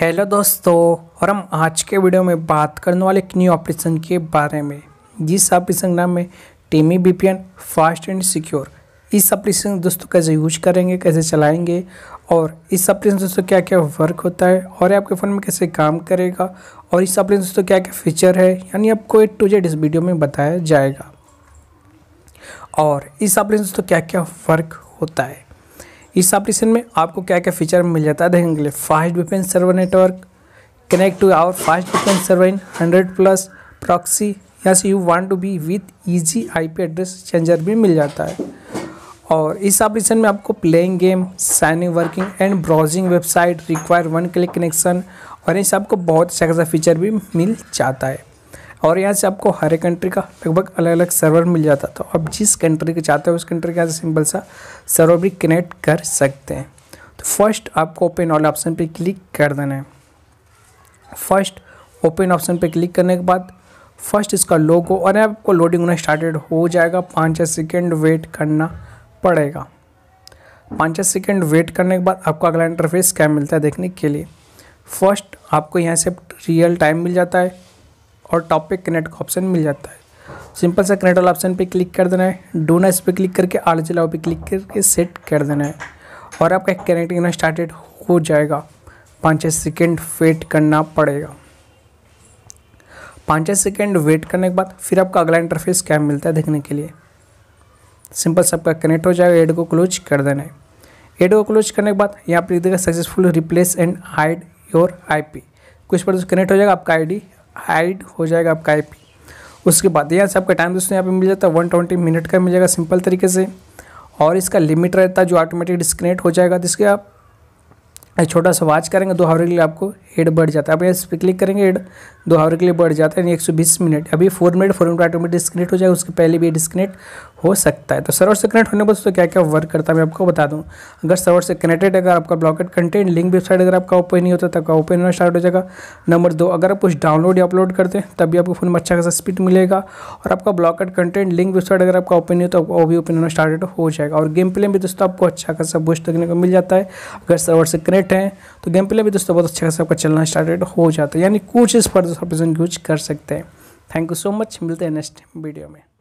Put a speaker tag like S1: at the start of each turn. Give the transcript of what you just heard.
S1: hello दोस्तों और हम आज के वीडियो में बात करने वाले एक न्यू ऑपरेशन के बारे में जिस ऑपरेशन नाम है टीमी बी फास्ट एंड सिक्योर इस ऑपरेशन दोस्तों कैसे यूज करेंगे कैसे चलाएंगे और इस ऑपरेशन दोस्तों क्या क्या वर्क होता है और आपके फ़ोन में कैसे काम करेगा और इस ऑपरेशन दोस्तों क्या क्या फीचर है यानी आपको एक टू जेड इस वीडियो में बताया जाएगा और इस ऑपरेशन दोस्तों क्या क्या वर्क होता है इस ऑपरेशन में आपको क्या क्या फीचर मिल जाता है देखने के लिए fast defence server network connect to our fast defense server in 100 plus proxy yes you want to be with easy IP address changer भी मिल जाता है और इस ऑपरेशन में आपको playing game signing working and browsing website require one click connection और इस आपको बहुत अच्छा फीचर भी मिल जाता है और यहाँ से आपको हर एक कंट्री का लगभग अलग अलग सर्वर मिल जाता तो आप जिस कंट्री के चाहते हो उस कंट्री के यहाँ सिंपल सा सर्वर भी कनेक्ट कर सकते हैं तो फर्स्ट आपको ओपन ऑल ऑप्शन पे क्लिक कर देना है फर्स्ट ओपन ऑप्शन पे क्लिक करने के बाद फर्स्ट इसका लोगो और आपको लोडिंग होना स्टार्टेड हो जाएगा पाँच छः सेकेंड वेट करना पड़ेगा पाँच छः सेकेंड वेट करने के बाद आपको अगला इंटरफेस क्या मिलता है देखने के लिए फर्स्ट आपको यहाँ से रियल टाइम मिल जाता है और टॉप पे कनेक्ट का ऑप्शन मिल जाता है सिंपल सा कनेक्ट वाला ऑप्शन पे क्लिक कर देना है डोना इस पर क्लिक करके आर चलाओ पे क्लिक करके सेट कर देना है और आपका कनेक्ट करना स्टार्टेड हो जाएगा पाँच छः सेकेंड वेट करना पड़ेगा पाँच छः सेकेंड वेट करने के बाद फिर आपका अगला इंटरफेस क्या मिलता है देखने के लिए सिंपल सा आपका कनेक्ट हो जाएगा एड को क्लोज कर देना है एड को क्लोज करने के बाद यहाँ पर लिख देगा successful replace and hide your IP कुछ पर कनेक्ट तो हो जाएगा आपका आईडी हाइड हो जाएगा आपका आई पी उसके बाद यहाँ से आपका टाइम दोस्तों यहाँ पे मिल जाता है वन ट्वेंटी मिनट का मिल जाएगा सिंपल तरीके से और इसका लिमिट रहता है जो ऑटोमेटिक डिस्कनेक्ट हो जाएगा तो इसके आप छोटा सा वाच करेंगे दो हावरे के लिए आपको एड बढ़ जाता है अब इस पर क्लिक करेंगे एड दो हावर के लिए बढ़ जाता है एक सौ बीस मिनट अभी four minute four minute automatic disconnect हो जाएगा उसके पहले भी डिस्कनेक्ट हो सकता है तो सर्वर से कनेक्ट होने पर तो क्या क्या वर्क करता है मैं आपको बता दूँ अगर सर्वर से कनेक्टेड अगर आपका ब्लॉकेट कंटेंट लिंक वेबसाइट अगर आपका ओपन नहीं होता तो आपका ओपन होना स्टार्ट हो जाएगा नंबर दो अगर आप कुछ डाउनलोड या अपलोड करते हैं तब भी आपको फोन में अच्छा खासा स्पीड मिलेगा और आपका ब्लॉकेट कंटेंट लिंक वेबसाइट अगर आपका ओपन नहीं हो तो वो भी ओपन होना स्टार्ट हो जाएगा और गेम प्ले में दोस्तों आपको अच्छा खासा बूस्ट देखने को मिल जाता है अगर सर्वर से कनेक्ट हैं तो गेम प्ले भी दोस्तों बहुत अच्छा खासा आपका चलना स्टार्टेड हो जाता है यानी कुछ इस पर दोस्तों यूज कर सकते हैं थैंक यू सो मच मिलते हैं नेक्स्ट वीडियो में